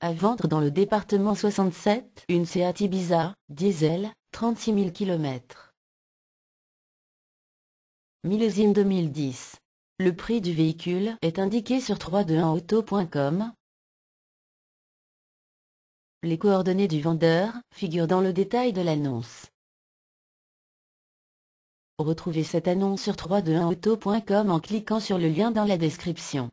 À vendre dans le département 67, une Seat Ibiza, diesel, 36 000 km. Millésime 2010. Le prix du véhicule est indiqué sur 321auto.com. Les coordonnées du vendeur figurent dans le détail de l'annonce. Retrouvez cette annonce sur 321auto.com en cliquant sur le lien dans la description.